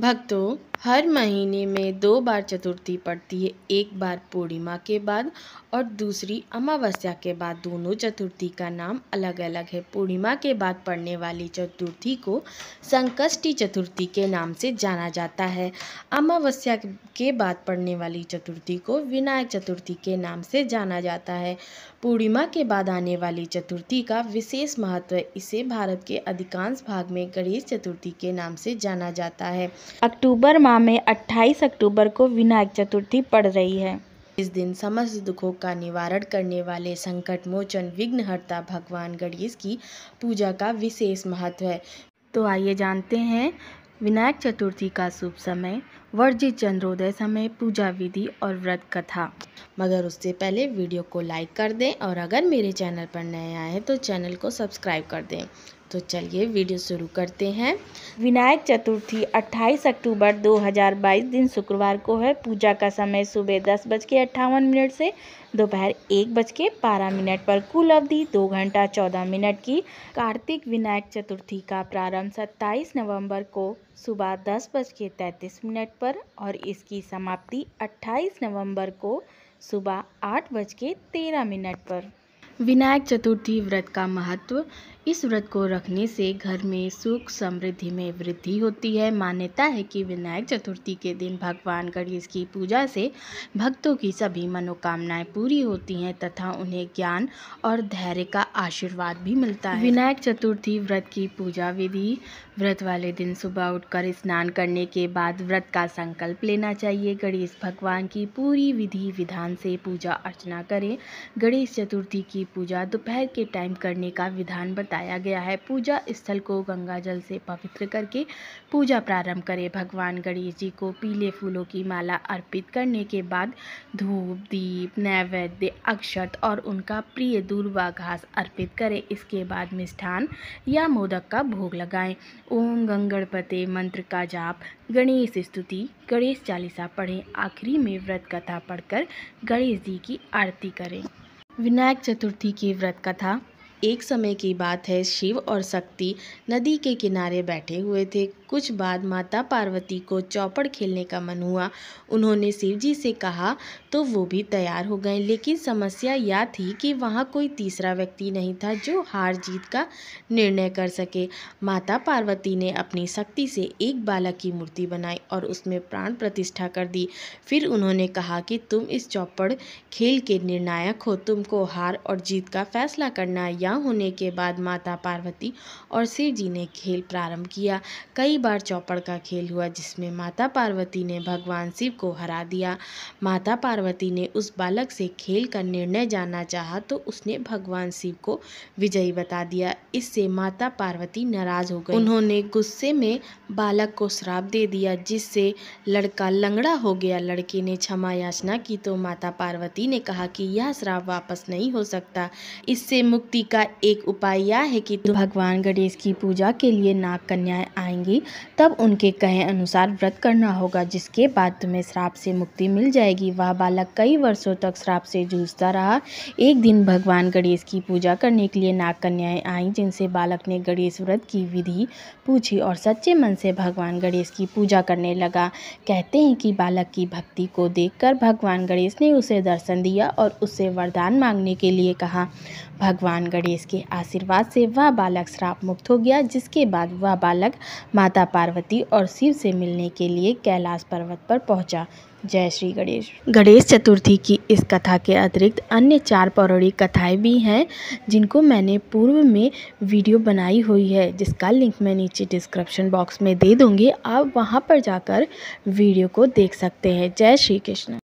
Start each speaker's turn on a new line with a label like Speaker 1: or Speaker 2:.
Speaker 1: भक्तों हर महीने में दो बार चतुर्थी पड़ती है एक बार पूर्णिमा के बाद और दूसरी अमावस्या के बाद दोनों चतुर्थी का नाम अलग अलग है पूर्णिमा के बाद पड़ने वाली चतुर्थी को संकष्टी चतुर्थी के नाम से जाना जाता है अमावस्या के बाद पड़ने वाली चतुर्थी को विनायक चतुर्थी के नाम से जाना जाता है पूर्णिमा के बाद आने वाली चतुर्थी का विशेष महत्व इसे भारत के अधिकांश भाग में गणेश चतुर्थी के नाम से जाना जाता है अक्टूबर माह में 28 अक्टूबर को विनायक चतुर्थी पड़ रही है इस दिन समस्त दुखों का निवारण करने वाले संकट मोचन विघ्नहर्ता भगवान गणेश की पूजा का विशेष महत्व है तो आइए जानते हैं विनायक चतुर्थी का शुभ समय वर्जित चंद्रोदय समय पूजा विधि और व्रत कथा मगर उससे पहले वीडियो को लाइक कर दें और अगर मेरे चैनल पर नए आए हैं तो चैनल को सब्सक्राइब कर दें तो चलिए वीडियो शुरू करते हैं विनायक चतुर्थी 28 अक्टूबर 2022 दिन शुक्रवार को है पूजा का समय सुबह दस बज के अट्ठावन मिनट से दोपहर एक बज के बारह मिनट पर कुल अवधि दो घंटा चौदह मिनट की कार्तिक विनायक चतुर्थी का प्रारंभ 27 नवंबर को सुबह दस बज के मिनट पर और इसकी समाप्ति 28 नवंबर को सुबह आठ बज के तेरह मिनट पर विनायक चतुर्थी व्रत का महत्व इस व्रत को रखने से घर में सुख समृद्धि में वृद्धि होती है मान्यता है कि विनायक चतुर्थी के दिन भगवान गणेश की पूजा से भक्तों की सभी मनोकामनाएं पूरी होती हैं तथा उन्हें ज्ञान और धैर्य का आशीर्वाद भी मिलता है विनायक चतुर्थी व्रत की पूजा विधि व्रत वाले दिन सुबह उठकर स्नान करने के बाद व्रत का संकल्प लेना चाहिए गणेश भगवान की पूरी विधि विधान से पूजा अर्चना करें गणेश चतुर्थी की पूजा दोपहर के टाइम करने का विधान बता बताया गया है पूजा स्थल को गंगा जल से पवित्र करके पूजा प्रारंभ करें भगवान गणेश जी को पीले फूलों की माला अर्पित करने के बाद धूप दीप नैवेद्य अक्षत और उनका प्रिय दूरवा घास अर्पित करें इसके बाद मिष्ठान या मोदक का भोग लगाएं ओम गंगणपते मंत्र का जाप गणेश स्तुति गणेश चालीसा पढ़ें आखिरी में व्रत कथा पढ़कर गणेश जी की आरती करें विनायक चतुर्थी की व्रत कथा एक समय की बात है शिव और शक्ति नदी के किनारे बैठे हुए थे कुछ बाद माता पार्वती को चौपड़ खेलने का मन हुआ उन्होंने शिव जी से कहा तो वो भी तैयार हो गए लेकिन समस्या यह थी कि वहाँ कोई तीसरा व्यक्ति नहीं था जो हार जीत का निर्णय कर सके माता पार्वती ने अपनी शक्ति से एक बालक की मूर्ति बनाई और उसमें प्राण प्रतिष्ठा कर दी फिर उन्होंने कहा कि तुम इस चौपड़ खेल के निर्णायक हो तुमको हार और जीत का फैसला करना यह होने के बाद माता पार्वती और शिव जी ने खेल प्रारंभ किया कई बार चौपड़ का खेल हुआ जिसमें माता पार्वती ने भगवान शिव को हरा दिया माता पार्वती ने उस बालक से खेल का निर्णय जानना चाहा तो उसने भगवान शिव को विजयी बता दिया इससे माता पार्वती नाराज हो गई उन्होंने गुस्से में बालक को श्राप दे दिया जिससे लड़का लंगड़ा हो गया लड़के ने क्षमा याचना की तो माता पार्वती ने कहा कि यह श्राप वापस नहीं हो सकता इससे मुक्ति का एक उपाय यह है कि भगवान गणेश की पूजा के लिए नाग कन्याएं आएंगी तब उनके कहे अनुसार व्रत करना होगा जिसके बाद तुम्हें श्राप से मुक्ति मिल जाएगी वह बालक कई वर्षों तक श्राप से जूझता रहा एक दिन भगवान गणेश की पूजा करने के लिए नाग कन्याएँ आईं जिनसे बालक ने गणेश व्रत की विधि पूछी और सच्चे मन से भगवान गणेश की पूजा करने लगा कहते हैं कि बालक की भक्ति को देख भगवान गणेश ने उसे दर्शन दिया और उससे वरदान मांगने के लिए कहा भगवान गणेश के आशीर्वाद से वह बालक श्राप मुक्त हो गया जिसके बाद वह बालक माता माता पार्वती और शिव से मिलने के लिए कैलाश पर्वत पर पहुंचा जय श्री गणेश गणेश चतुर्थी की इस कथा के अतिरिक्त अन्य चार पौराणिक कथाएं भी हैं जिनको मैंने पूर्व में वीडियो बनाई हुई है जिसका लिंक मैं नीचे डिस्क्रिप्शन बॉक्स में दे दूंगी आप वहां पर जाकर वीडियो को देख सकते हैं जय श्री कृष्ण